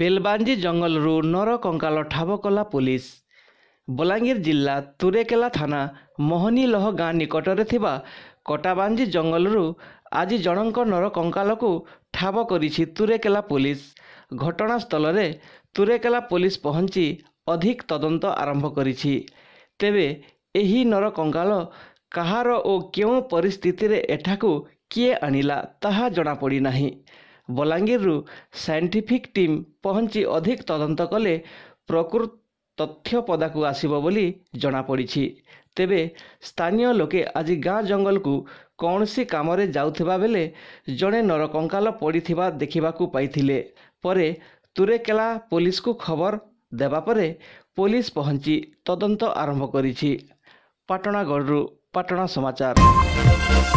ବେଲବାଞ୍ଜି ଜଙ୍ଗଲରୁ ନର କଙ୍କାଳ ଠାବ କଲା ପୋଲିସ ବଲାଙ୍ଗୀର ଜିଲ୍ଲା ତୁରେକେଲା ଥାନା ମୋହନିଲହ ଗାଁ ନିକଟରେ ଥିବା କଟାବାଞ୍ଜି ଜଙ୍ଗଲରୁ ଆଜି ଜଣଙ୍କ ନର କଙ୍କାଳକୁ ଠାବ କରିଛି ତୁରେକେଲା ପୋଲିସ ଘଟଣାସ୍ଥଳରେ ତୁରେକେଲା ପୋଲିସ ପହଞ୍ଚି ଅଧିକ ତଦନ୍ତ ଆରମ୍ଭ କରିଛି ତେବେ ଏହି ନର କଙ୍କାଳ କାହାର ଓ କେଉଁ ପରିସ୍ଥିତିରେ ଏଠାକୁ କିଏ ଆଣିଲା ତାହା ଜଣାପଡ଼ିନାହିଁ ବଲାଙ୍ଗୀରରୁ ସାଇଣ୍ଟିଫିକ୍ ଟିମ୍ ପହଞ୍ଚି ଅଧିକ ତଦନ୍ତ କଲେ ପ୍ରକୃତ ତଥ୍ୟ ପଦାକୁ ଆସିବ ବୋଲି ଜଣାପଡ଼ିଛି ତେବେ ସ୍ଥାନୀୟ ଲୋକେ ଆଜି ଗାଁ ଜଙ୍ଗଲକୁ କୌଣସି କାମରେ ଯାଉଥିବା ବେଳେ ଜଣେ ନରକଙ୍କାଲ ପଡ଼ିଥିବା ଦେଖିବାକୁ ପାଇଥିଲେ ପରେ ତୁରେକେଲା ପୋଲିସକୁ ଖବର ଦେବା ପରେ ପୋଲିସ ପହଞ୍ଚି ତଦନ୍ତ ଆରମ୍ଭ କରିଛି ପାଟଣାଗଡ଼ରୁ ପାଟଣା ସମାଚାର